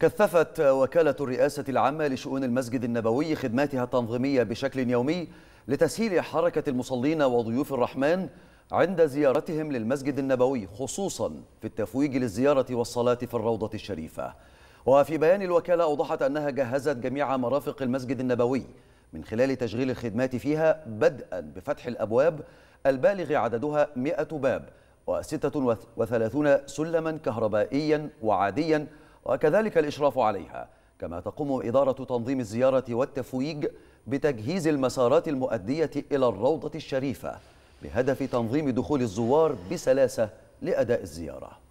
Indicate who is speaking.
Speaker 1: كثفت وكالة الرئاسة العامة لشؤون المسجد النبوي خدماتها التنظيمية بشكل يومي لتسهيل حركة المصلين وضيوف الرحمن عند زيارتهم للمسجد النبوي خصوصا في التفويج للزيارة والصلاة في الروضة الشريفة وفي بيان الوكالة أوضحت أنها جهزت جميع مرافق المسجد النبوي من خلال تشغيل الخدمات فيها بدءا بفتح الأبواب البالغ عددها 100 باب و36 سلما كهربائيا وعاديا وكذلك الإشراف عليها كما تقوم إدارة تنظيم الزيارة والتفويج بتجهيز المسارات المؤدية إلى الروضة الشريفة بهدف تنظيم دخول الزوار بسلاسة لأداء الزيارة